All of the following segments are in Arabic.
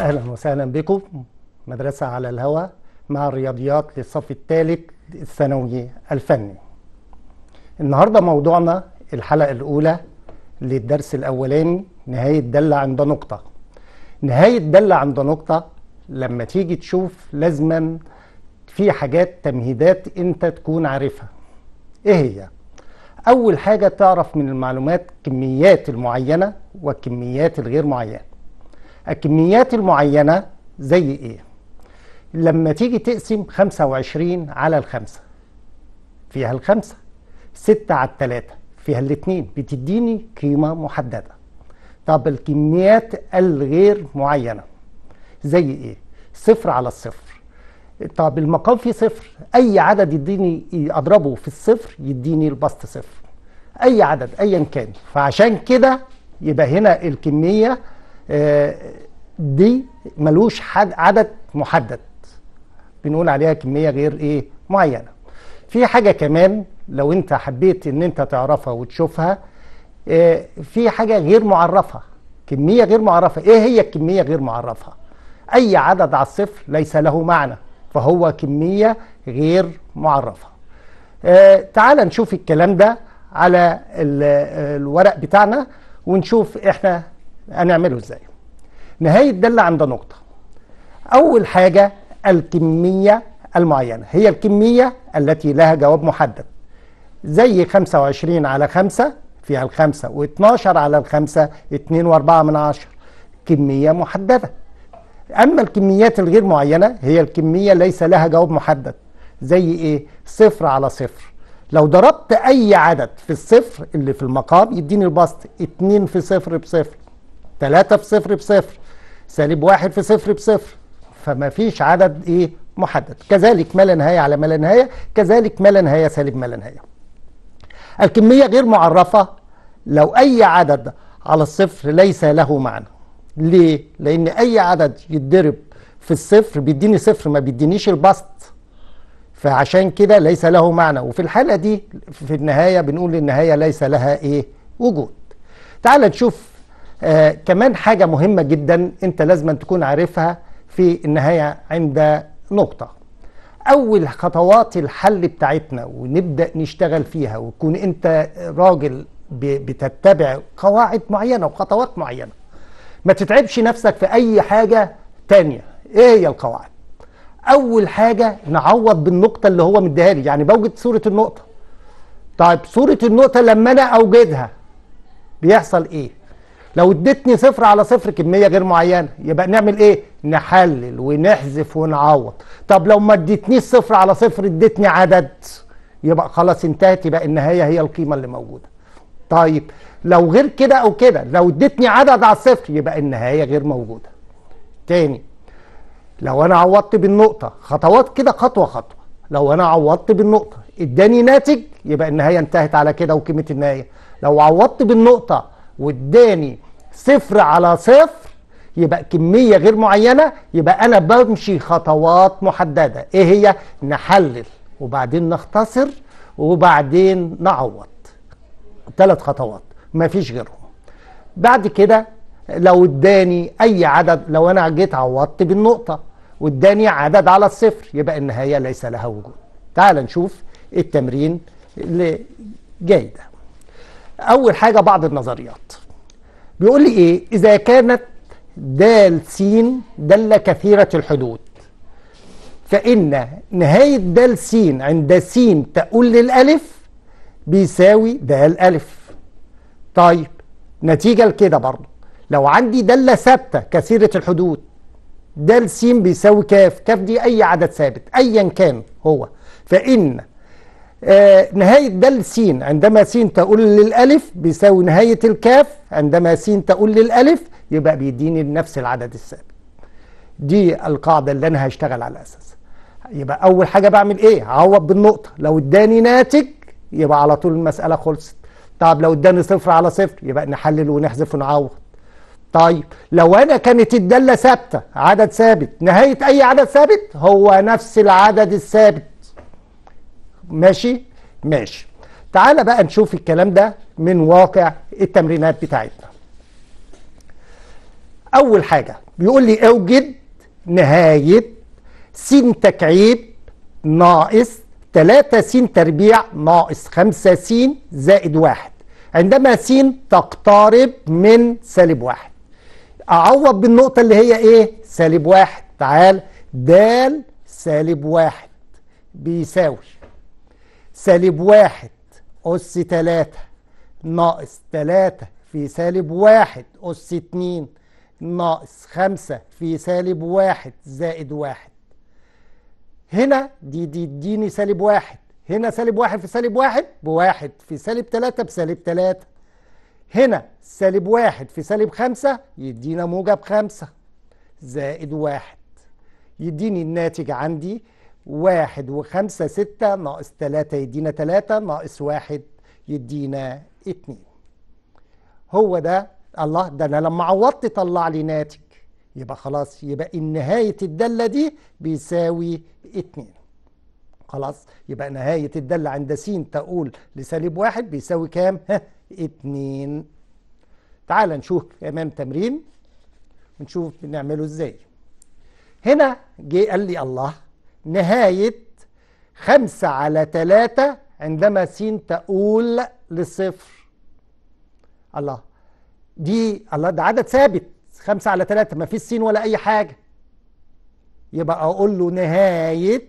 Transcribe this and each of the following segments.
اهلا وسهلا بكم مدرسه على الهواء مع الرياضيات للصف الثالث الثانوي الفني النهارده موضوعنا الحلقه الاولى للدرس الاولاني نهايه داله عند نقطه نهايه داله عند نقطه لما تيجي تشوف لازما في حاجات تمهيدات انت تكون عارفها ايه هي اول حاجه تعرف من المعلومات كميات المعينه والكميات الغير معينه الكميات المعينة زي إيه؟ لما تيجي تقسم 25 على الخمسة فيها الخمسة 6 على الثلاثة فيها الاثنين بتديني قيمة محددة طب الكميات الغير معينة زي إيه؟ صفر على الصفر طب المقام فيه صفر أي عدد يديني أضربه في الصفر يديني البسط صفر أي عدد أيا كان فعشان كده يبقى هنا الكمية آه، دي ملوش حد عدد محدد بنقول عليها كميه غير ايه معينه في حاجه كمان لو انت حبيت ان انت تعرفها وتشوفها آه، في حاجه غير معرفه كميه غير معرفه ايه هي الكميه غير معرفه اي عدد على الصفر ليس له معنى فهو كميه غير معرفه آه، تعال نشوف الكلام ده على الورق بتاعنا ونشوف احنا هنعمله ازاي نهاية الدالة عند نقطة أول حاجة الكمية المعينة هي الكمية التي لها جواب محدد زي 25 على 5 فيها الخمسة و12 على الخمسة 2 و4 من عشر كمية محددة أما الكميات الغير معينة هي الكمية ليس لها جواب محدد زي إيه؟ صفر على صفر لو ضربت أي عدد في الصفر اللي في المقام يديني البسط 2 في صفر بصفر 3 في 0 بصفر سالب 1 في 0 بصفر فما فيش عدد ايه محدد كذلك ما لا نهايه على ما لا نهايه كذلك ما لا نهايه سالب ما لا نهايه الكميه غير معرفه لو اي عدد على الصفر ليس له معنى ليه لان اي عدد يتضرب في الصفر بيديني صفر ما بيدينيش البسط فعشان كده ليس له معنى وفي الحاله دي في النهايه بنقول النهايه ليس لها ايه وجود تعال نشوف آه كمان حاجة مهمة جدا انت لازم تكون عارفها في النهاية عند نقطة أول خطوات الحل بتاعتنا ونبدأ نشتغل فيها وتكون أنت راجل بتتبع قواعد معينة وخطوات معينة ما تتعبش نفسك في أي حاجة تانية إيه هي القواعد أول حاجة نعوض بالنقطة اللي هو مديها لي يعني بوجد صورة النقطة طيب صورة النقطة لما أنا أوجدها بيحصل إيه لو اديتني صفر على صفر كميه غير معينه يبقى نعمل ايه نحلل ونحذف ونعوض طب لو ما اديتنيش صفر على صفر اديتني عدد يبقى خلاص انتهت يبقى النهايه هي القيمه اللي موجوده طيب لو غير كده او كده لو اديتني عدد على الصفر يبقى النهايه غير موجوده تاني لو انا عوضت بالنقطه خطوات كده خطوه خطوه لو انا عوضت بالنقطه اداني ناتج يبقى النهايه انتهت على كده وقيمه النهايه لو عوضت بالنقطه واداني صفر على صفر يبقى كمية غير معينة يبقى أنا بمشي خطوات محددة إيه هي؟ نحلل وبعدين نختصر وبعدين نعوض ثلاث خطوات مفيش غيرهم بعد كده لو اداني أي عدد لو أنا جيت عوضت بالنقطة واداني عدد على الصفر يبقى النهاية ليس لها وجود تعال نشوف التمرين اللي جاي ده أول حاجة بعض النظريات بيقول لي ايه اذا كانت دال س دالة كثيرة الحدود فإن نهاية دال س عند س تقول للألف بيساوي دال ألف طيب نتيجة لكده برضه لو عندي دالة ثابتة كثيرة الحدود دال س بيساوي كاف كاف دي أي عدد ثابت أيا كان هو فإن آه، نهاية دال س عندما س تقول للألف بيساوي نهاية الكاف عندما س تقول للألف يبقى بيديني نفس العدد الثابت دي القاعدة اللي أنا هشتغل على أساسها يبقى أول حاجة بعمل إيه؟ أعوض بالنقطة لو اداني ناتج يبقى على طول المسألة خلصت طب لو اداني صفر على صفر يبقى نحلل ونحذف ونعوض طيب لو انا كانت الداله ثابته عدد ثابت نهايه اي عدد ثابت هو نفس العدد الثابت ماشي ماشي تعالى بقى نشوف الكلام ده من واقع التمرينات بتاعتنا اول حاجه بيقول لي اوجد نهايه س تكعيب ناقص 3 س تربيع ناقص 5 س زائد 1 عندما س تقترب من سالب 1 اعوض بالنقطه اللي هي ايه سالب 1 تعال د سالب 1 بيساوي سالب واحد أس تلاتة ناقص تلاتة في سالب واحد أس اتنين ناقص خمسة في سالب واحد زائد واحد هنا دي دي اديني سالب واحد هنا سالب واحد في سالب واحد بواحد في سالب تلاتة بسالب تلاتة هنا سالب واحد في سالب خمسة يدينا موجب خمسة زائد واحد يديني الناتج عندي واحد وخمسة ستة ناقص تلاتة يدينا تلاتة ناقص واحد يدينا اتنين هو ده الله ده أنا لما عوضت طلع لي ناتج يبقى خلاص يبقى نهاية الدالة دي بيساوي اتنين خلاص يبقى نهاية الدالة عند س تقول لسالب واحد بيساوي كام؟ ها اتنين تعال نشوف كمان تمرين ونشوف بنعمله ازاي هنا جه قال لي الله نهاية خمسة على تلاتة عندما سين تقول للصفر الله دي الله ده عدد ثابت خمسة على تلاتة ما فيش سين ولا أي حاجة يبقى أقول له نهاية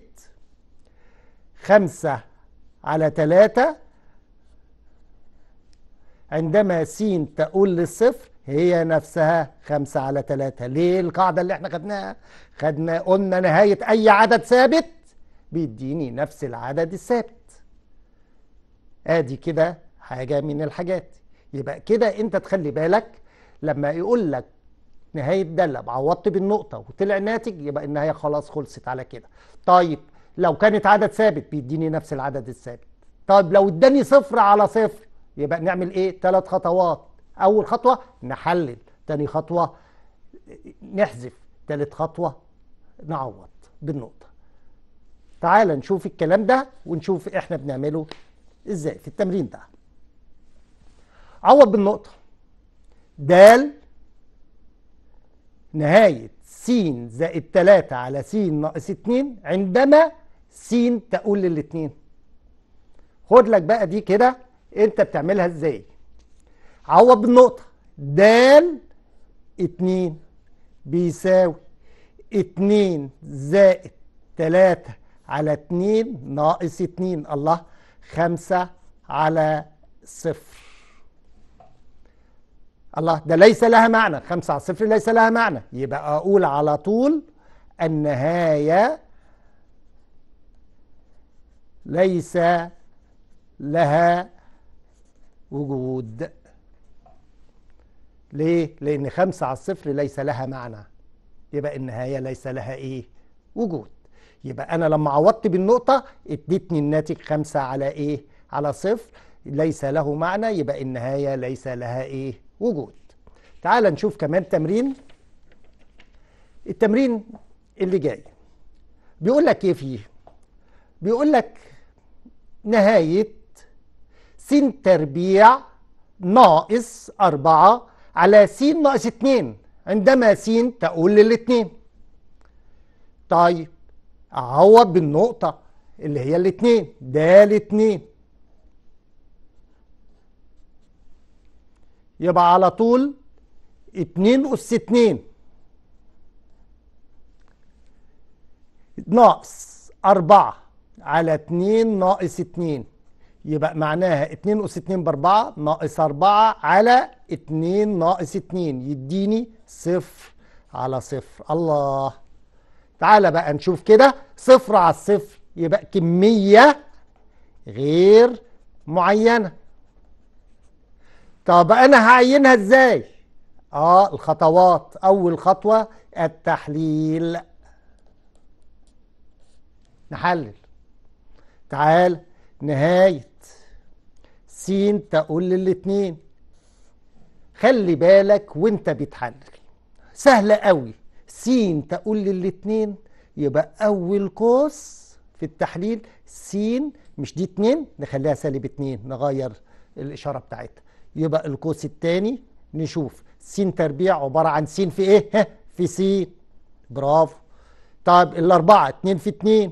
خمسة على تلاتة عندما سين تقول للصفر هي نفسها خمسة على ثلاثة ليه القاعدة اللي احنا خدناها خدنا قلنا نهاية أي عدد ثابت بيديني نفس العدد الثابت ادي كده حاجة من الحاجات يبقى كده انت تخلي بالك لما يقول لك نهاية دالة عوضت بالنقطة وطلع ناتج يبقى النهاية خلاص خلصت على كده طيب لو كانت عدد ثابت بيديني نفس العدد الثابت طيب لو اداني صفر على صفر يبقى نعمل ايه ثلاث خطوات اول خطوه نحلل تاني خطوه نحذف تالت خطوه نعوض بالنقطه تعال نشوف الكلام ده ونشوف احنا بنعمله ازاي في التمرين ده عوض بالنقطه د نهايه س زائد 3 على س ناقص 2 عندما س تقول للاثنين خد لك بقى دي كده انت بتعملها ازاي عوض بالنقطة د اتنين بيساوي اتنين زائد تلاتة على اتنين ناقص اتنين الله خمسة على صفر الله ده ليس لها معنى خمسة على صفر ليس لها معنى يبقى أقول على طول النهاية ليس لها وجود ليه؟ لأن خمسة على الصفر ليس لها معنى يبقى النهاية ليس لها إيه؟ وجود يبقى أنا لما عوضت بالنقطة اديتني الناتج خمسة على إيه؟ على صفر ليس له معنى يبقى النهاية ليس لها إيه؟ وجود تعال نشوف كمان تمرين التمرين اللي جاي بيقول لك ايه فيه بيقول لك نهاية س تربيع ناقص أربعة على س ناقص 2 عندما س تقول للاثنين طيب اعوض بالنقطة اللي هي الاثنين ده الاثنين يبقى على طول اتنين أس اتنين ناقص أربعة على اتنين ناقص اتنين يبقى معناها اتنين أس اتنين بأربعة ناقص أربعة على 2 ناقص 2 يديني صفر على صفر الله تعالى بقى نشوف كده صفر على الصفر يبقى كمية غير معينة طب أنا هعينها إزاي؟ آه الخطوات أول خطوة التحليل نحلل تعال نهاية س تقول للاتنين خلي بالك وانت بتحلل سهلة قوي سين تقول للاتنين يبقى أول قوس في التحليل سين مش دي اتنين نخليها سالب اتنين نغير الإشارة بتاعتها يبقى القوس التاني نشوف سين تربيع عبارة عن سين في ايه؟ في سين برافو طب الأربعة اتنين في اتنين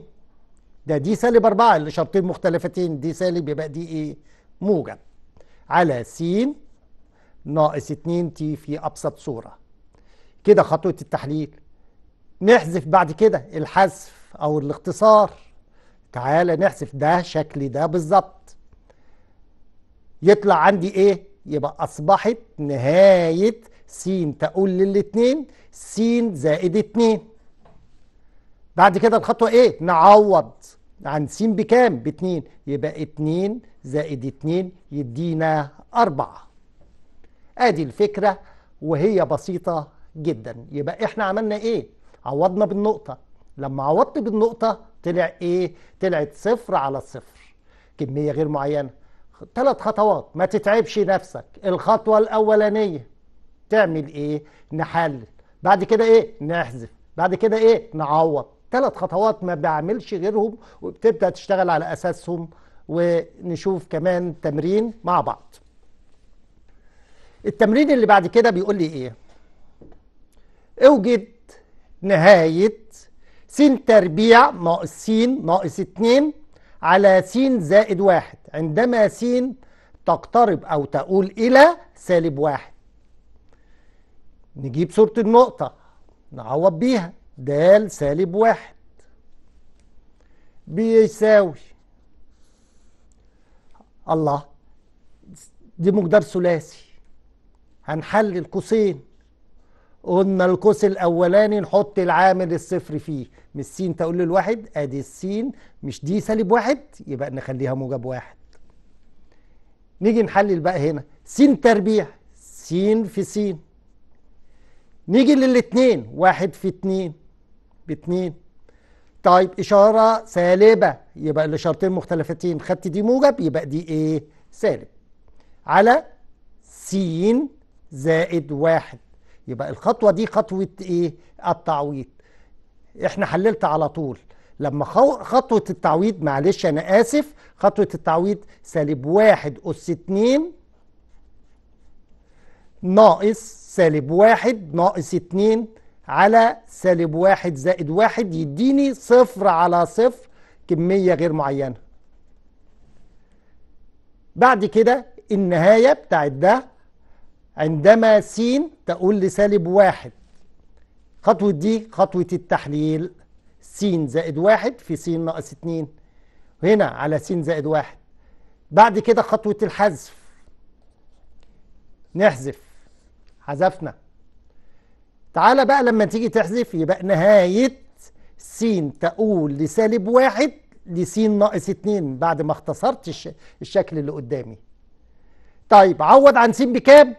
ده دي سالب أربعة الإشارتين مختلفتين دي سالب يبقى دي ايه؟ موجب على سين ناقص 2 تي في أبسط صورة كده خطوة التحليل نحذف بعد كده الحذف أو الاختصار تعالى نحذف ده شكل ده بالظبط يطلع عندي إيه؟ يبقى أصبحت نهاية س تقول للاتنين س زائد 2 بعد كده الخطوة ايه؟ نعوض عن س بكام؟ باتنين يبقى اتنين زائد اتنين يدينا 4 ادي الفكره وهي بسيطه جدا يبقى احنا عملنا ايه عوضنا بالنقطه لما عوضت بالنقطه طلع ايه طلعت صفر على الصفر كميه غير معينه ثلاث خطوات ما تتعبش نفسك الخطوه الاولانيه تعمل ايه نحلل بعد كده ايه نحذف بعد كده ايه نعوض ثلاث خطوات ما بعملش غيرهم وبتبدا تشتغل على اساسهم ونشوف كمان تمرين مع بعض التمرين اللي بعد كده بيقول لي ايه اوجد نهاية س تربيع ناقص س ناقص 2 على س زائد واحد عندما س تقترب أو تقول إلى سالب واحد نجيب صورة النقطة نعوض بيها د سالب واحد بيساوي الله دي مقدار ثلاثي هنحلل قوسين قلنا القوس الاولاني نحط العامل الصفر فيه مش س تقول للواحد ادي السين مش دي سالب واحد يبقى نخليها موجب واحد نيجي نحلل بقى هنا سين تربيع سين في سين نيجي للاتنين واحد في اتنين باتنين طيب إشارة سالبة يبقى الإشارتين مختلفتين خدت دي موجب يبقى دي إيه؟ سالب على س زائد واحد يبقى الخطوة دي خطوة ايه التعويض احنا حللت على طول لما خطوة التعويض معلش انا اسف خطوة التعويض سالب واحد اس اتنين ناقص سالب واحد ناقص اتنين على سالب واحد زائد واحد يديني صفر على صفر كمية غير معينة بعد كده النهاية بتاعت ده عندما س تقول لسالب واحد خطوة دي خطوة التحليل س زائد واحد في س ناقص اتنين هنا على س زائد واحد بعد كده خطوة الحذف نحذف حذفنا تعالى بقى لما تيجي تحذف يبقى نهاية س تقول لسالب واحد لس ناقص اتنين بعد ما اختصرت الشكل اللي قدامي طيب عوض عن س بكام؟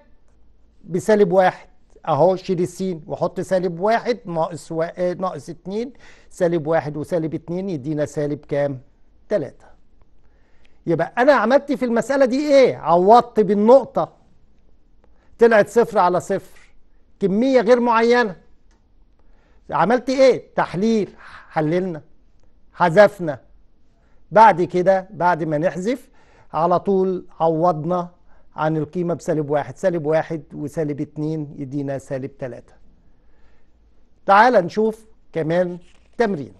بسالب واحد اهو شيل السين وحط سالب واحد ناقص و... آه، ناقص اتنين سالب واحد وسالب اتنين يدينا سالب كام؟ تلاتة يبقى انا عملت في المسألة دي ايه؟ عوضت بالنقطة طلعت صفر على صفر كمية غير معينة عملت ايه؟ تحليل حللنا حذفنا بعد كده بعد ما نحذف على طول عوضنا عن القيمة بسالب واحد سالب واحد وسالب اتنين يدينا سالب تلاتة تعال نشوف كمان تمرين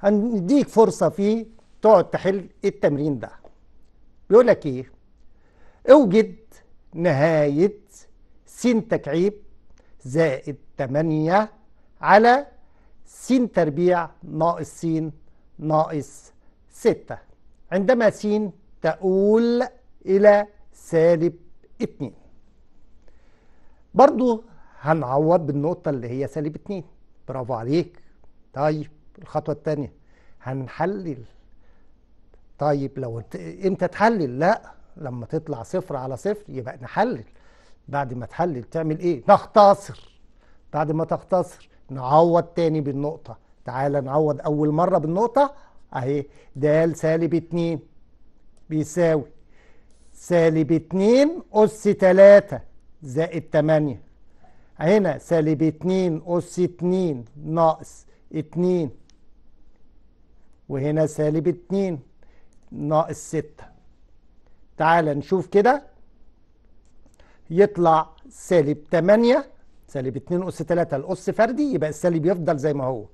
هنديك فرصة فيه تقعد تحل التمرين ده بيقول لك ايه اوجد نهاية س تكعيب زائد تمانية على س تربيع ناقص س ناقص ستة عندما س تقول إلى سالب 2 برضو هنعوض بالنقطة اللي هي سالب 2 برافو عليك طيب الخطوة التانية هنحلل طيب لو امتى تحلل لا لما تطلع صفر على صفر يبقى نحلل بعد ما تحلل تعمل ايه نختصر بعد ما تختصر نعوض تاني بالنقطة تعالى نعوض أول مرة بالنقطة أهي د سالب 2 بيساوي سالب 2 أس 3 زائد 8 هنا سالب 2 أس 2 ناقص 2 وهنا سالب 2 ناقص 6 تعال نشوف كده يطلع سالب 8 سالب 2 أس 3 الأس فردي يبقى السالب يفضل زي ما هو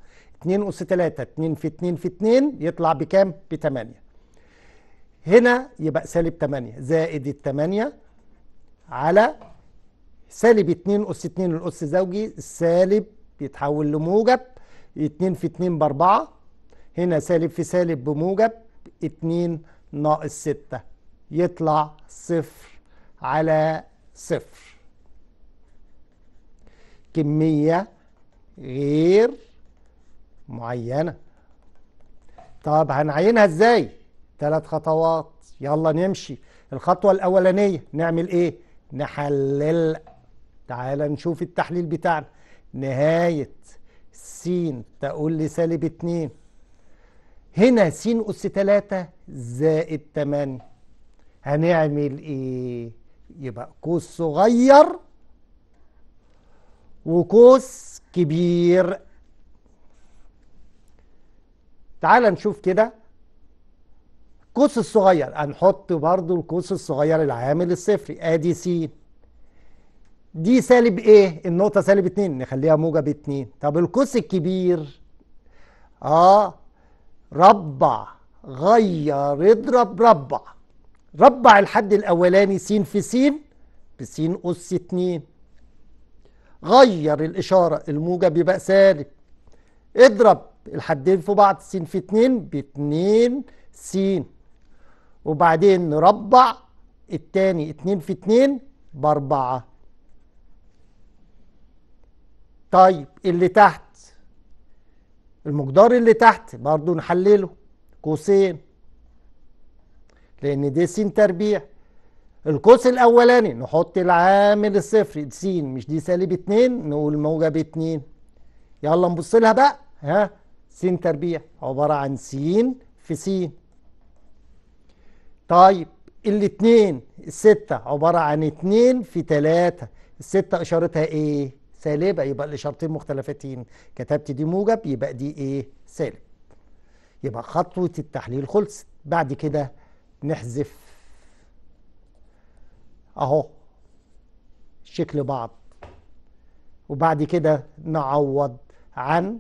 2 أس 3 2 في 2 في 2 يطلع بكام؟ ب 8 هنا يبقى سالب 8 زائد ال 8 على سالب 2 أس 2 الأس زوجي السالب بيتحول لموجب 2 في 2 ب 4 هنا سالب في سالب بموجب 2 ناقص 6 يطلع صفر على صفر كمية غير معينة طب هنعينها ازاي؟ ثلاث خطوات يلا نمشي الخطوة الأولانية نعمل إيه؟ نحلل تعال نشوف التحليل بتاعنا نهاية س تقول لي سالب 2 هنا س أس 3 زائد 8 هنعمل إيه؟ يبقى قوس صغير وقوس كبير تعال نشوف كده القوس الصغير هنحط برضو القوس الصغير العامل الصفري ادي آه، س دي سالب ايه النقطة سالب اتنين نخليها موجب اتنين طب القوس الكبير اه ربع غير اضرب ربع ربع الحد الاولاني س في س س اس اتنين غير الاشارة الموجب يبقى سالب اضرب الحدين في بعض س في اتنين باتنين س وبعدين نربع التاني اتنين في اتنين باربعة طيب اللي تحت المقدار اللي تحت برضو نحلله قوسين لان دي س تربيع القوس الاولاني نحط العامل الصفر س مش دي سالب اتنين نقول موجب اتنين يلا نبص لها بقى ها س تربيع عباره عن س في س طيب الاتنين الستة عبارة عن اتنين في تلاتة الستة إشارتها إيه؟ سالبة يبقى الإشارتين مختلفتين كتبت دي موجب يبقى دي إيه؟ سالب يبقى خطوة التحليل خلصت بعد كده نحذف أهو شكل بعض وبعد كده نعوض عن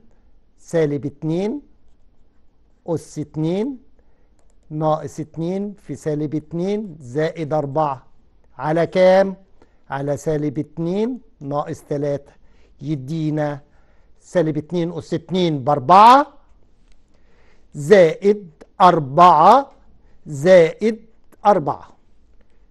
سالب اتنين أس اتنين ناقص 2 في سالب 2 زائد 4 على كام؟ على سالب 2 ناقص 3 يدينا سالب 2 أس 2 ب 4 زائد 4 زائد 4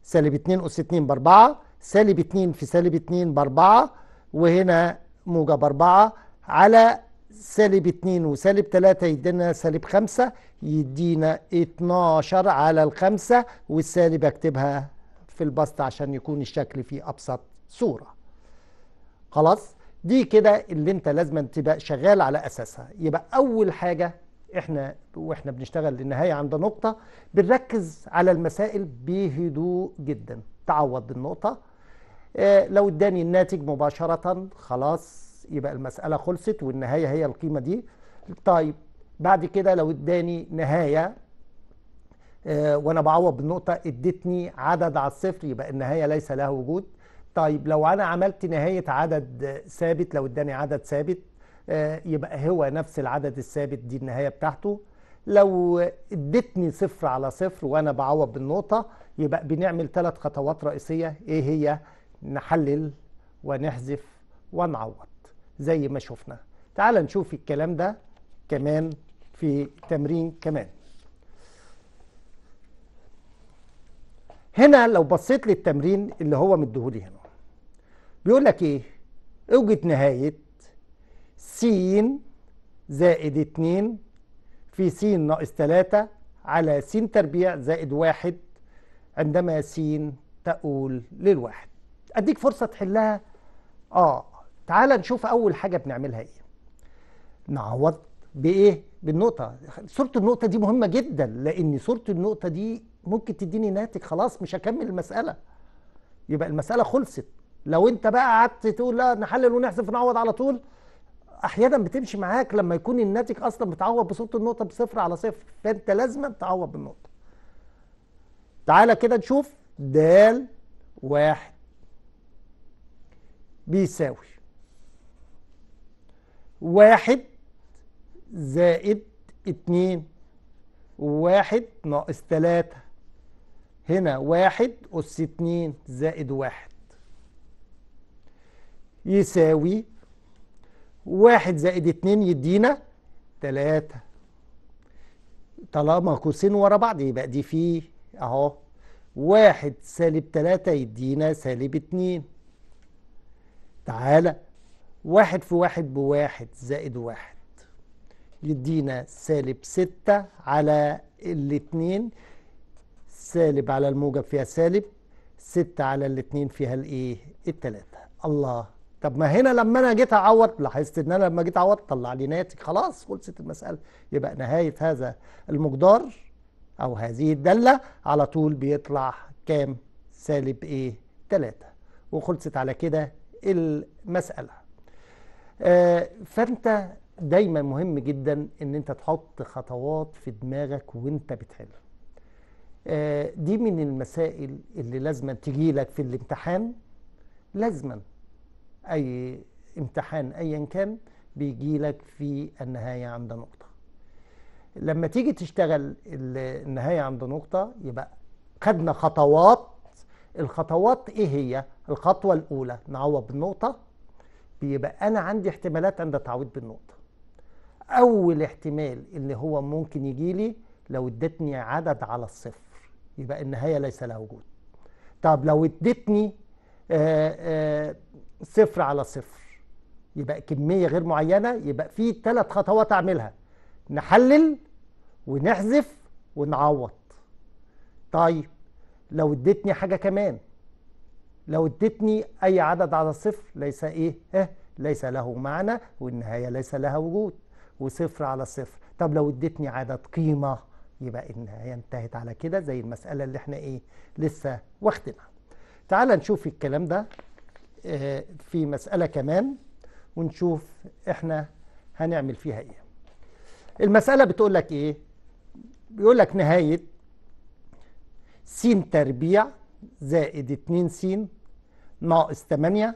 سالب 2 أس 2 ب 4 سالب 2 في سالب 2 ب 4 وهنا موجب 4 على سالب 2 وسالب 3 يدينا سالب 5 يدينا 12 على ال 5 والسالب اكتبها في البسط عشان يكون الشكل في أبسط صورة خلاص دي كده اللي انت لازم تبقى شغال على أساسها يبقى أول حاجة احنا واحنا بنشتغل للنهاية عند نقطة بنركز على المسائل بهدوء جدا تعوض النقطة اه لو اداني الناتج مباشرة خلاص يبقى المسألة خلصت والنهاية هي القيمة دي طيب بعد كده لو اداني نهاية اه وانا بعوض بالنقطة ادتني عدد على الصفر يبقى النهاية ليس لها وجود طيب لو انا عملت نهاية عدد ثابت لو اداني عدد ثابت اه يبقى هو نفس العدد الثابت دي النهاية بتاعته لو ادتني صفر على صفر وانا بعوض بالنقطة يبقى بنعمل ثلاث خطوات رئيسية ايه هي نحلل ونحذف ونعوض زي ما شفنا تعال نشوف الكلام ده كمان في تمرين كمان هنا لو بصيت للتمرين اللي هو مديهولي هنا بيقول لك ايه اوجد نهايه س زائد 2 في س ناقص 3 على س تربيع زائد 1 عندما س تقول للواحد اديك فرصه تحلها اه تعال نشوف أول حاجة بنعملها إيه نعوض بإيه بالنقطة صورة النقطة دي مهمة جدا لأن صورة النقطة دي ممكن تديني ناتج خلاص مش هكمل المسألة يبقى المسألة خلصت لو أنت بقى قعدت تقول لا نحلل ونحذف ونعوض على طول احيانا بتمشي معاك لما يكون الناتج اصلا بتعوض بصوره النقطه بصفر على صفر فانت لازما تعوض بالنقطه تعالى كده نشوف د واحد بيساوي واحد زائد اتنين واحد ناقص تلاتة هنا واحد أس اتنين زائد واحد يساوي واحد زائد اتنين يدينا تلاتة طالما قوسين ورا بعض يبقى دي فيه اهو واحد سالب تلاتة يدينا سالب اتنين تعالى واحد في واحد بواحد زائد واحد يدينا سالب ستة على الاتنين سالب على الموجب فيها سالب ستة على الاتنين فيها الايه التلاتة الله طب ما هنا لما انا جيت اعوض لاحظت ان انا لما جيت اعوض طلع لي ناتج خلاص خلصت المسألة يبقى نهاية هذا المقدار او هذه الدالة على طول بيطلع كام سالب ايه 3 وخلصت على كده المسألة آه، فانت دايما مهم جدا ان انت تحط خطوات في دماغك وانت بتحل آه، دي من المسائل اللي لازما تجيلك في الامتحان لازما اي امتحان ايا كان بيجيلك في النهايه عند نقطه لما تيجي تشتغل النهايه عند نقطه يبقى خدنا خطوات الخطوات ايه هي الخطوه الاولى نعوض بالنقطه بيبقى انا عندي احتمالات عند تعويض بالنقطه اول احتمال اللي هو ممكن يجي لي لو ادتني عدد على الصفر يبقى النهايه ليس لها وجود طب لو ادتني آآ آه، آآ آه، صفر على صفر يبقى كميه غير معينه يبقى في ثلاث خطوات اعملها نحلل ونحذف ونعوض طيب لو ادتني حاجه كمان لو اديتني أي عدد على الصفر ليس إيه إه ليس له معنى والنهاية ليس لها وجود وصفر على صفر طب لو اديتني عدد قيمة يبقى النهاية انتهت على كده زي المسألة اللي احنا إيه لسه واخدينها تعال نشوف الكلام ده آه، في مسألة كمان ونشوف احنا هنعمل فيها ايه المسألة بتقول لك ايه بيقول لك نهاية س تربيع زائد 2 س ناقص 8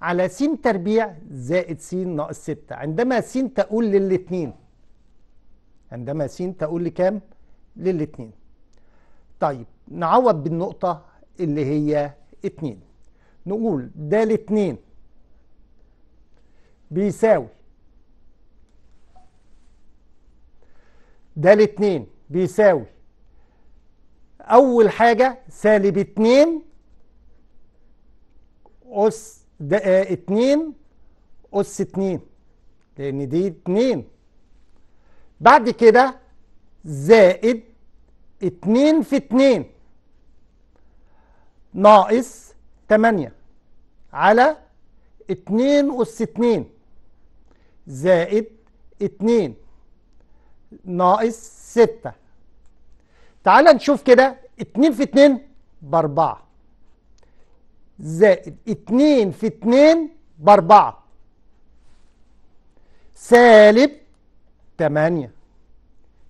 على س تربيع زائد س ناقص 6 عندما س تقول للاثنين عندما س تقول لكام للاثنين طيب نعوض بالنقطة اللي هي 2 نقول ده 2 بيساوي ده 2 بيساوي أول حاجة سالب 2 أس ده آه، اتنين أس اتنين لأن دي اتنين بعد كده زائد اتنين في اتنين ناقص تمانية على اتنين أس اتنين زائد اتنين ناقص ستة تعال نشوف كده اتنين في اتنين باربعه زائد 2 في 2 بأربعة سالب 8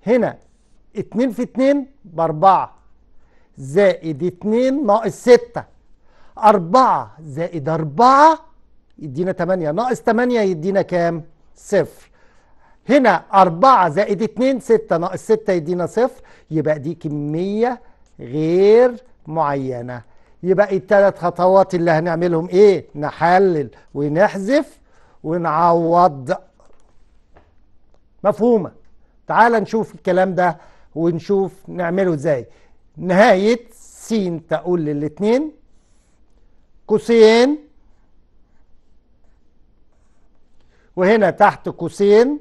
هنا 2 في 2 بأربعة زائد 2 ناقص 6 4 زائد 4 يدينا 8 ناقص 8 يدينا كام؟ صفر هنا 4 زائد 2 6 ناقص 6 يدينا صفر يبقى دي كمية غير معينة يبقى التلات خطوات اللي هنعملهم ايه نحلل ونحذف ونعوض مفهومة تعال نشوف الكلام ده ونشوف نعمله ازاي نهاية س تقول للاتنين قوسين وهنا تحت قوسين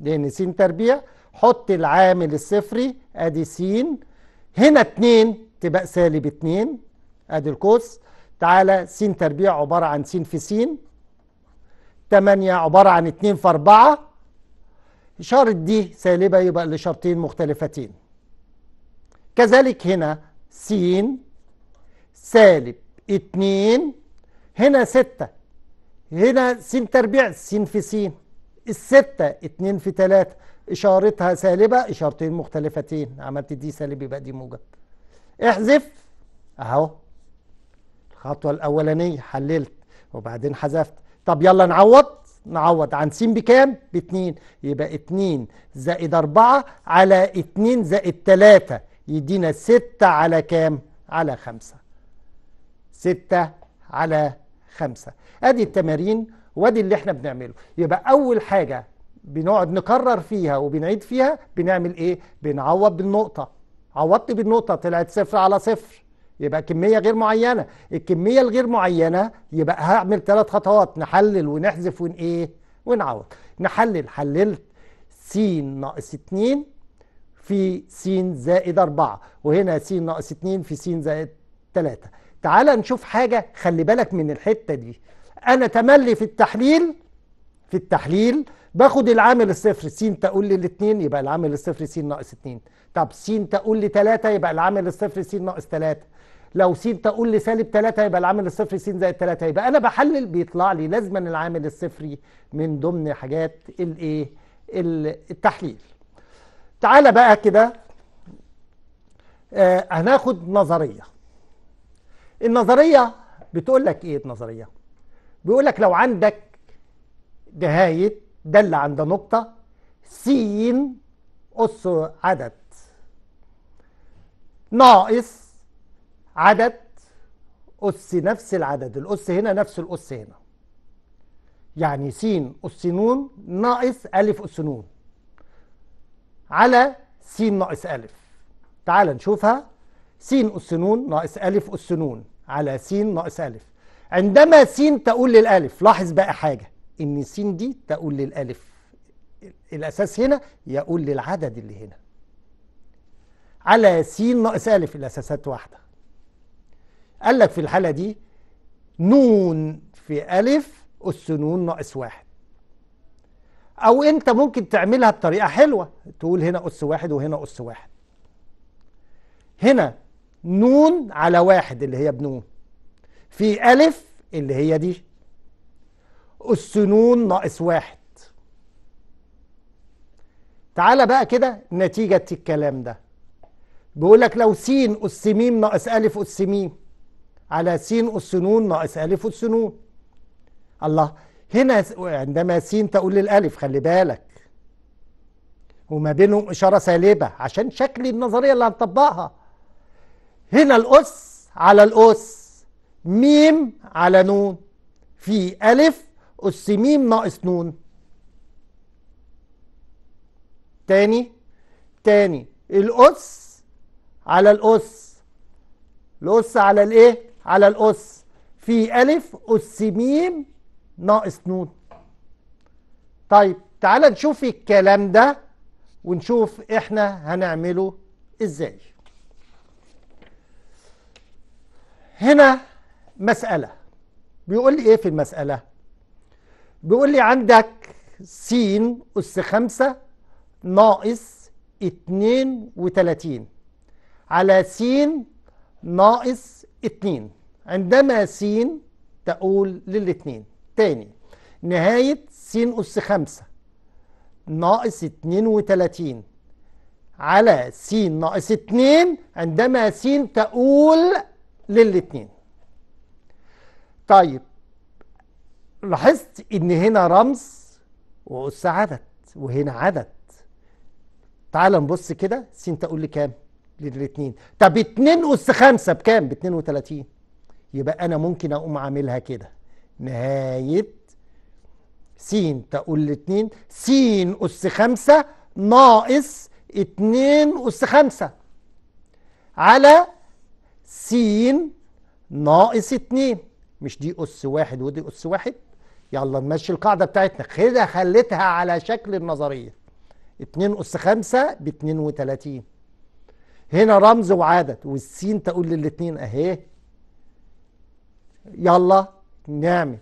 لان س تربيع حط العامل الصفري ادي س هنا اتنين تبقى سالب اتنين ادي الكوس تعالى س تربيع عبارة عن س في س 8 عبارة عن 2 في 4 إشارة دي سالبة يبقى لشرطين مختلفتين كذلك هنا س سالب 2 هنا 6 هنا س تربيع س في س الستة 2 في 3 إشارتها سالبة إشارتين مختلفتين عملت دي سالب يبقى دي موجب احذف أهو الخطوة الأولانية حللت وبعدين حذفت طب يلا نعوض نعوض عن س بكام؟ باتنين يبقى اتنين زائد أربعة على اتنين زائد تلاتة يدينا ستة على كام؟ على خمسة ستة على خمسة ادي التمارين وادي اللي احنا بنعمله يبقى أول حاجة بنقعد نكرر فيها وبنعيد فيها بنعمل ايه؟ بنعوض بالنقطة عوضت بالنقطة طلعت صفر على صفر يبقى كمية غير معينة الكمية الغير معينة يبقى هعمل ثلاث خطوات نحلل ونحذف ون ايه ونعوض نحلل حللت س ناقص 2 في س زائد 4 وهنا س ناقص 2 في س زائد 3 تعال نشوف حاجة خلي بالك من الحتة دي أنا تملي في التحليل في التحليل باخد العامل الصفر س تقول لي الاثنين يبقى العامل الصفر س ناقص 2 طب س تقول لي 3 يبقى العامل الصفر س ناقص 3 لو س تقول لي سالب 3 يبقى العامل الصفري س زائد 3 يبقى انا بحلل بيطلع لي لازما العامل الصفري من ضمن حاجات الايه التحليل تعالى بقى كده آه هناخد نظريه النظريه بتقول لك ايه النظريه بيقول لك لو عندك نهايه دل عند نقطه س اس عدد ناقص عدد أس نفس العدد الأس هنا نفس الأس هنا يعني س أس ن ناقص أ أس ن على س ناقص ألف تعال نشوفها س أس ن ناقص أ أس ن على س ناقص ألف عندما س تقول للألف لاحظ بقى حاجة إن س دي تقول للألف الأساس هنا يقول للعدد اللي هنا على س ناقص ألف الأساسات واحدة قال لك في الحالة دي نون في ألف أس نون ناقص واحد أو أنت ممكن تعملها بطريقة حلوة تقول هنا أس واحد وهنا أس واحد هنا نون على واحد اللي هي بنون في ألف اللي هي دي أس نون ناقص واحد تعالى بقى كده نتيجة الكلام ده بيقول لك لو س أس م ناقص ألف أس م على س ن ناقص ألف ن الله هنا عندما س تقول للألف خلي بالك وما بينهم إشارة سالبة عشان شكل النظرية اللي هنطبقها هنا الأس على الأس ميم على نون في ألف أس ميم ناقص نون تاني تاني الأس على الأس الأس على الإيه على الأس في ألف أس ميم ناقص نون طيب تعال نشوف الكلام ده ونشوف احنا هنعمله ازاي هنا مسألة بيقول لي ايه في المسألة بيقول لي عندك س أس خمسة ناقص اتنين وتلاتين على س ناقص اتنين عندما س تقول للاتنين تاني نهاية س أس خمسة ناقص اتنين وتلاتين على س ناقص اتنين عندما س تقول للاتنين طيب لاحظت ان هنا رمز وأس عدد وهنا عدد تعال نبص كده س تقول لكام للاثنين طب 2 أس 5 بكام؟ ب 32 يبقى أنا ممكن أقوم عاملها كده نهاية س تقول لاتنين س أس خمسة ناقص اتنين أس خمسة على س ناقص اتنين مش دي أس واحد ودي أس واحد يلا نمشي القاعدة بتاعتنا كده خليتها على شكل النظرية اتنين أس خمسة باتنين وتلاتين هنا رمز وعدد والسين تقول للاتنين اهي يلا نعمل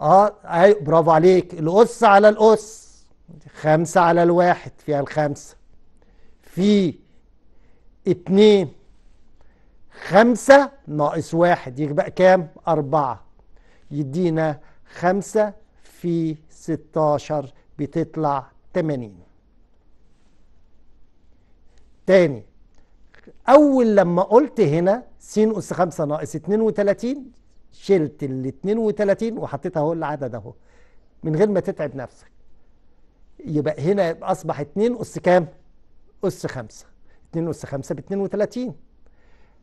اه اي برافو عليك الاس على الاس خمسة على الواحد فيها الخمسة في اتنين خمسة ناقص واحد يبقى كام أربعة يدينا خمسة في ستاشر بتطلع تمانين تاني أول لما قلت هنا س أس 5 ناقص 32 شلت ال 32 وحطيتها اهو العدد اهو من غير ما تتعب نفسك يبقى هنا أصبح 2 أس كام؟ أس 5 2 أس 5 ب 32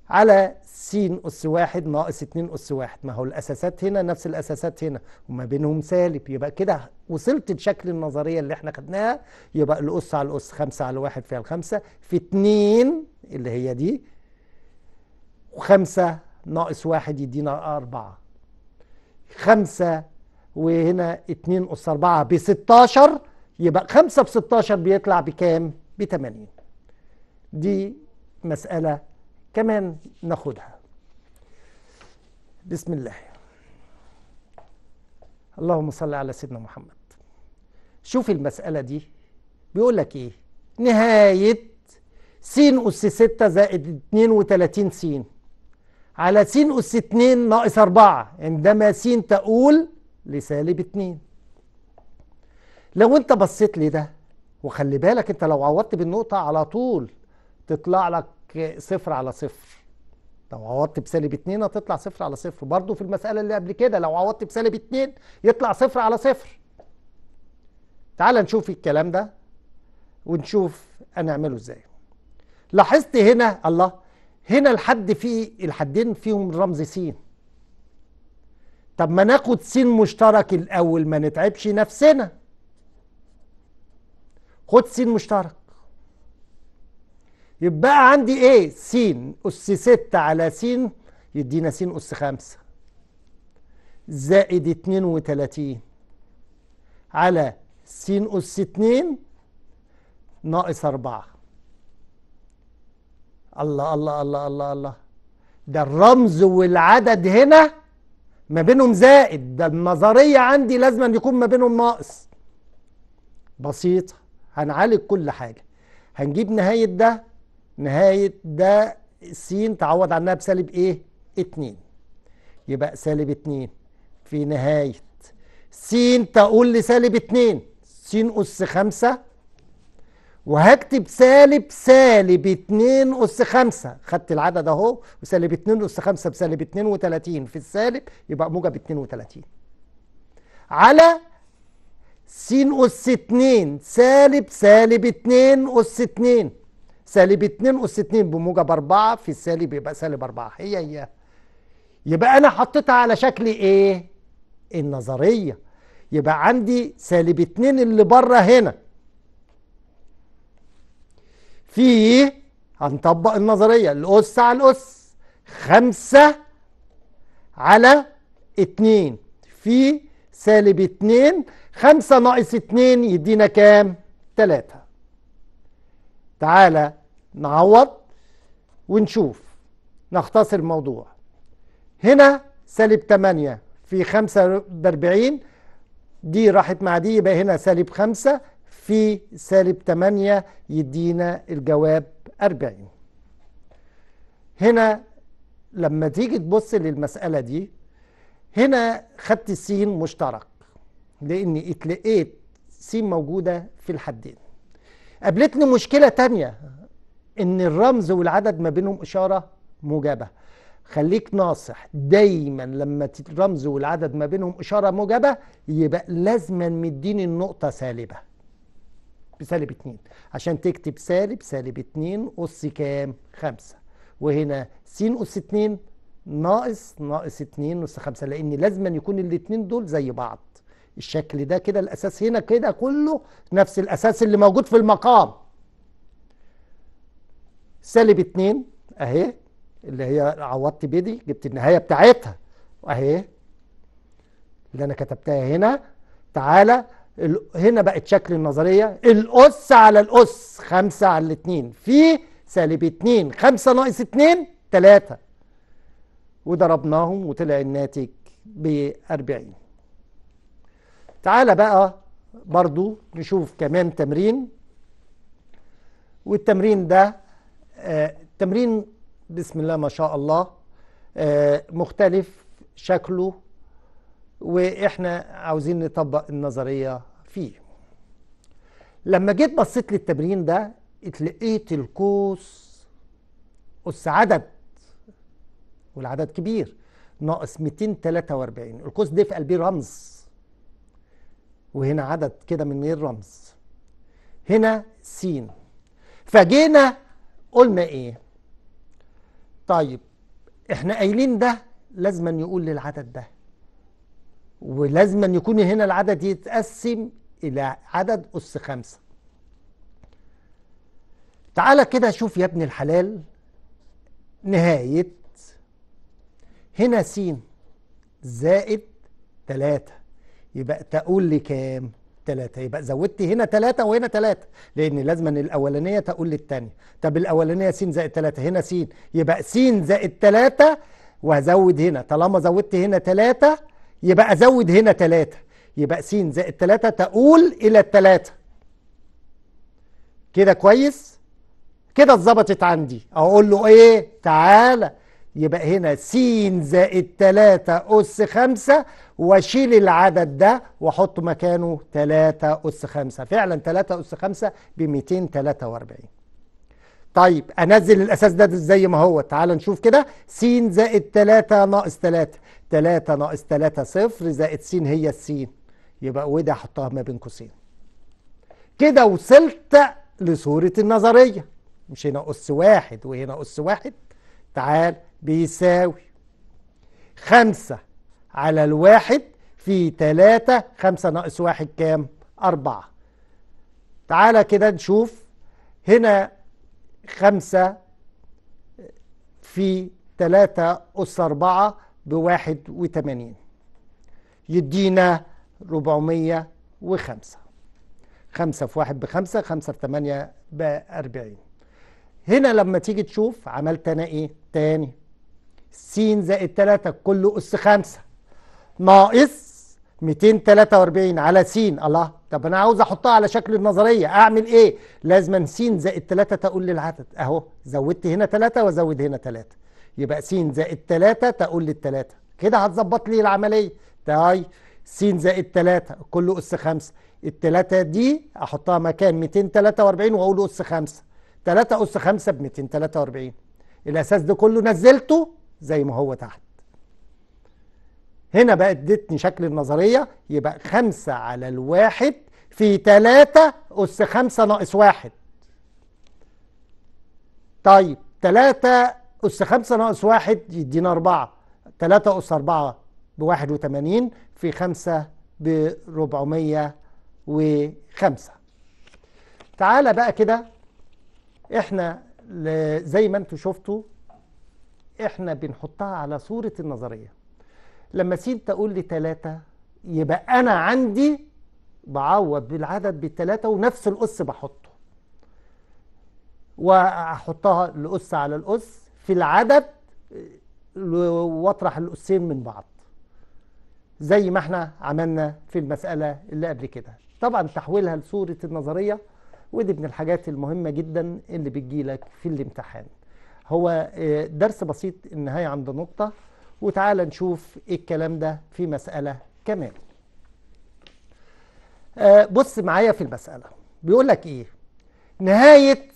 على س أس 1 ناقص 2 أس 1 ما هو الأساسات هنا نفس الأساسات هنا وما بينهم سالب يبقى كده وصلت لشكل النظرية اللي احنا خدناها يبقى الأس على الأس 5 على 1 فيها 5 في 2 اللي هي دي و5 ناقص 1 يدينا 4 5 وهنا 2 أس 4 ب 16 يبقى 5 ب 16 بيطلع بكام؟ ب 80 دي مسألة كمان ناخدها بسم الله اللهم صل على سيدنا محمد شوف المسألة دي بيقول لك ايه نهاية س أس 6 زائد 32 س على س أس 2 ناقص 4 عندما س تقول لسالب 2 لو انت بصيت ليه ده وخلي بالك انت لو عوضت بالنقطة على طول تطلع لك صفر على صفر لو عوضت بسالب 2 هتطلع صفر على صفر برضه في المساله اللي قبل كده لو عوضت بسالب 2 يطلع صفر على صفر تعال نشوف الكلام ده ونشوف هنعمله ازاي لاحظت هنا الله هنا الحد فيه الحدين فيهم رمز س طب ما ناخد س مشترك الاول ما نتعبش نفسنا خد س مشترك يبقى عندي ايه س اس 6 على س يدينا س اس 5 زائد 32 على س اس 2 ناقص 4 الله الله الله الله الله ده الرمز والعدد هنا ما بينهم زائد ده النظريه عندي لازم أن يكون ما بينهم ناقص بسيطه هنعالج كل حاجه هنجيب نهايه ده نهاية ده س تعوض عنها بسالب ايه؟ اتنين يبقى سالب اتنين في نهاية س تقول لسالب اتنين س أس خمسة وهكتب سالب سالب اتنين أس خمسة خدت العدد أهو وسالب اتنين أس خمسة بسالب اتنين وتلاتين في السالب يبقى موجب اتنين وتلاتين على س أس اتنين سالب سالب اتنين أس اتنين سالب 2 أس 2 بموجب 4 في السالب يبقى سالب 4 هي هي يبقى أنا حطيتها على شكل إيه؟ النظرية يبقى عندي سالب 2 اللي بره هنا في هنطبق النظرية الأس على الأس 5 على 2 في سالب 2 5 ناقص 2 يدينا كام؟ 3 تعالى نعوض ونشوف نختصر الموضوع هنا سالب 8 في 45 دي راحت مع دي يبقى هنا سالب 5 في سالب 8 يدينا الجواب 40 هنا لما تيجي تبص للمسألة دي هنا خدت السين مشترك لأني اتلقيت سين موجودة في الحدين قابلتني مشكلة تانية ان الرمز والعدد ما بينهم اشارة موجبة خليك ناصح دايما لما الرمز والعدد ما بينهم اشارة موجبة يبقى لازما مديني النقطة سالبة بسالب اتنين عشان تكتب سالب سالب اتنين أس كام خمسة وهنا س أس اتنين ناقص ناقص اتنين أس خمسة لأن لازما يكون الاتنين دول زي بعض الشكل ده كده الاساس هنا كده كله نفس الاساس اللي موجود في المقام سالب اتنين اهي اللي هي عوضت بيدي جبت النهايه بتاعتها اهي اللي انا كتبتها هنا تعالى هنا بقت شكل النظريه الاس على الاس خمسة على الاتنين في سالب اتنين خمسة ناقص اتنين تلاتة وضربناهم وطلع الناتج بأربعين تعال بقى برضو نشوف كمان تمرين والتمرين ده آه تمرين بسم الله ما شاء الله آه مختلف شكله واحنا عاوزين نطبق النظرية فيه لما جيت بصيت للتمرين ده اتلقيت القوس قص عدد والعدد كبير ناقص 243 القوس ده في قلبيه رمز وهنا عدد كده من غير رمز هنا س فجينا قلنا ايه طيب احنا قايلين ده لازما يقول للعدد ده ولازما يكون هنا العدد يتقسم الى عدد اس خمسة تعالى كده شوف يا ابن الحلال نهاية هنا س زائد تلاتة يبقى تقول لي كام ثلاثة يبقى زودت هنا تلاتة وهنا تلاتة لأن لازما الأولانية تقول للثانية طب الأولانية س زائد تلاتة هنا س يبقى س زائد تلاتة وهزود هنا طالما زودت هنا تلاتة يبقى أزود هنا تلاتة يبقى س زائد تلاتة تقول إلى التلاتة كده كويس كده اتظبطت عندي أقول له إيه تعالى يبقى هنا س زائد 3 أس 5 واشيل العدد ده واحط مكانه 3 أس 5 فعلا 3 أس 5 ب 243 طيب أنزل الأساس ده زي ما هو تعال نشوف كده س زائد 3 ناقص 3 3 ناقص 3 صفر زائد س هي السين يبقى وده أحطها ما بين قوسين كده وصلت لصورة النظرية مش هنا أس واحد وهنا أس واحد تعال بيساوي خمسة على الواحد في تلاتة خمسة ناقص واحد كام أربعة تعالى كده نشوف هنا خمسة في تلاتة أس أربعة بواحد وتمانين يدينا ربعمية وخمسة خمسة في واحد بخمسة خمسة في تمانية بأربعين هنا لما تيجي تشوف عملت أنا إيه تاني س زائد 3 كله أس 5 ناقص 243 على س الله طب انا عاوز احطها على شكل النظريه اعمل ايه لازما س زائد 3 تقول للعدد اهو زودت هنا 3 وازود هنا 3 يبقى س زائد 3 تقول لل3 كده هتظبط لي العمليه تاي طيب، س زائد 3 كله اس 5 التلاتة دي احطها مكان 243 واقول اس 5 3 اس 5 ب 243 الاساس ده كله نزلته زي ما هو تحت هنا بقى ادتني شكل النظرية يبقى خمسة على الواحد في تلاتة أس خمسة ناقص واحد طيب تلاتة أس خمسة ناقص واحد يدينا أربعة تلاتة أس أربعة بواحد وتمانين في خمسة بربعمية وخمسة تعالى بقى كده احنا زي ما انتوا شفتوا احنا بنحطها على صورة النظرية لما سين تقول لي ثلاثة يبقى أنا عندي بعوض بالعدد بالثلاثة ونفس الأس بحطه وأحطها الأس على الأس في العدد وأطرح الأسين من بعض زي ما احنا عملنا في المسألة اللي قبل كده طبعا تحويلها لصورة النظرية ودي من الحاجات المهمة جدا اللي بتجيلك في الامتحان هو آه، درس بسيط النهاية عند نقطة وتعالى نشوف ايه الكلام ده في مسألة كمان آه، بص معايا في المسألة بيقول لك ايه نهاية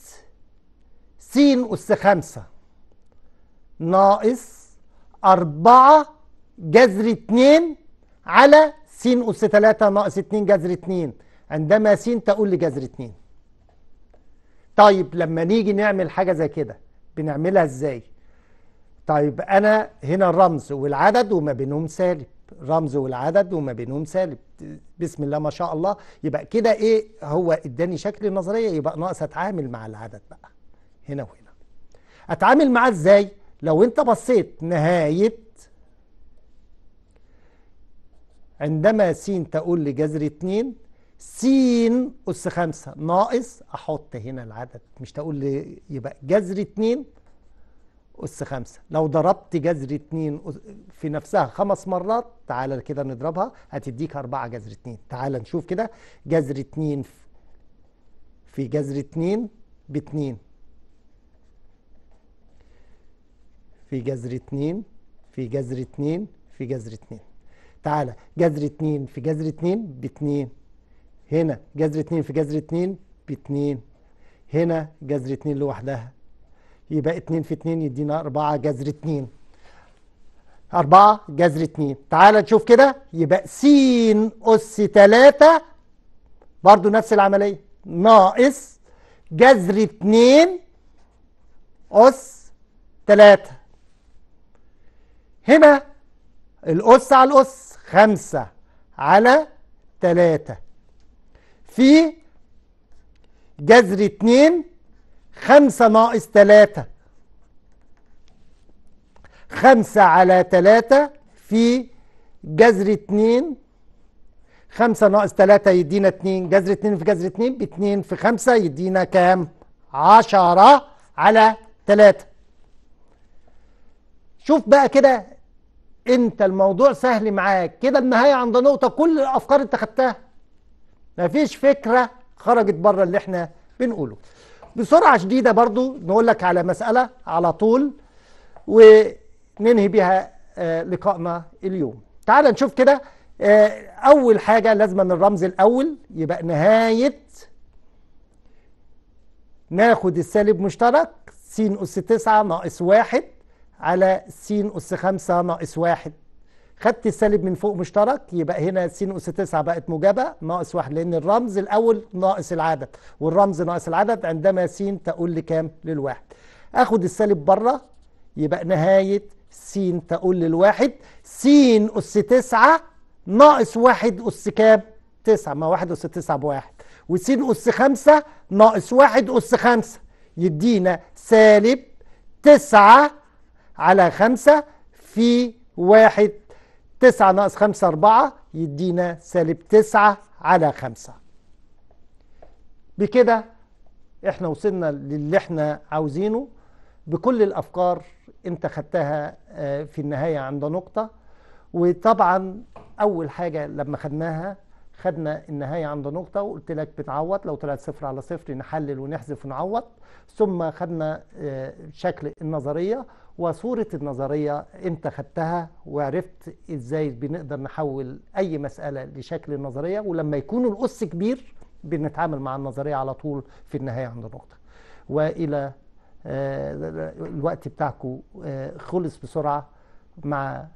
س أس خمسة ناقص أربعة جذر اتنين على س أس تلاتة ناقص اتنين جذر اتنين عندما س تقول لجذر اتنين طيب لما نيجي نعمل حاجة زي كده بنعملها ازاي طيب انا هنا الرمز والعدد وما بينهم سالب رمز والعدد وما بينهم سالب بسم الله ما شاء الله يبقى كده ايه هو اداني شكل النظريه يبقى ناقص اتعامل مع العدد بقى هنا وهنا اتعامل معاه ازاي لو انت بصيت نهايه عندما س تقول لجذر 2 س أس خمسة ناقص أحط هنا العدد مش تقول لي يبقى جذر اتنين أس خمسة لو ضربت جذر اتنين في نفسها خمس مرات تعالى كده نضربها هتديك أربعة جذر اتنين تعالى نشوف كده جذر اتنين في جذر اتنين باتنين في جذر اتنين في جذر اتنين في جذر اتنين تعالى جذر اتنين في جذر اتنين باتنين هنا جذر 2 في جذر 2 ب 2 هنا جذر 2 لوحدها يبقى 2 في 2 يدينا 4 جذر 2 4 جذر 2 تعالى نشوف كده يبقى س أس 3 برضو نفس العملية ناقص جذر 2 أس 3 هنا الأس على الأس 5 على 3 في جذر اتنين خمسة ناقص تلاتة خمسة على تلاتة في جذر اتنين خمسة ناقص تلاتة يدينا اتنين جذر اتنين في جذر اتنين باتنين في خمسة يدينا كام عشرة على تلاتة شوف بقى كده انت الموضوع سهل معاك كده النهاية عند نقطة كل الأفكار انت خدتها مفيش فكرة خرجت بره اللي احنا بنقوله بسرعة شديدة برضو نقول لك على مسألة على طول وننهي بها آه، لقائنا اليوم تعال نشوف كده آه، أول حاجة لازم الرمز الأول يبقى نهاية ناخد السالب مشترك س أس 9 ناقص 1 على س أس 5 ناقص 1 خدت السالب من فوق مشترك يبقى هنا س اس 9 بقت موجبه ناقص 1 لان الرمز الاول ناقص العدد والرمز ناقص العدد عندما س تقول لكام للواحد اخد السالب بره يبقى نهايه س تقول للواحد س اس 9 ناقص واحد اس كام 9 ما واحد اس 9 بواحد وس اس 5 ناقص واحد اس 5 يدينا سالب 9 على 5 في واحد 9 ناقص 5 4 يدينا سالب 9 على 5 بكده احنا وصلنا للي احنا عاوزينه بكل الافكار انت خدتها آه، في النهايه عند نقطه وطبعا اول حاجه لما خدناها خدنا النهايه عند نقطه وقلت لك بتعوض لو طلعت صفر على صفر نحلل ونحذف ونعوض ثم خدنا آه، شكل النظريه وصورة النظرية امتى خدتها وعرفت ازاي بنقدر نحول اي مسألة لشكل نظرية ولما يكون القص كبير بنتعامل مع النظرية على طول في النهاية عند النقطة والى آه، الوقت بتاعكم آه، خلص بسرعة مع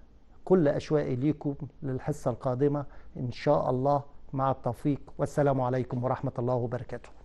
كل اشواقي ليكم للحصة القادمة إن شاء الله مع التوفيق والسلام عليكم ورحمة الله وبركاته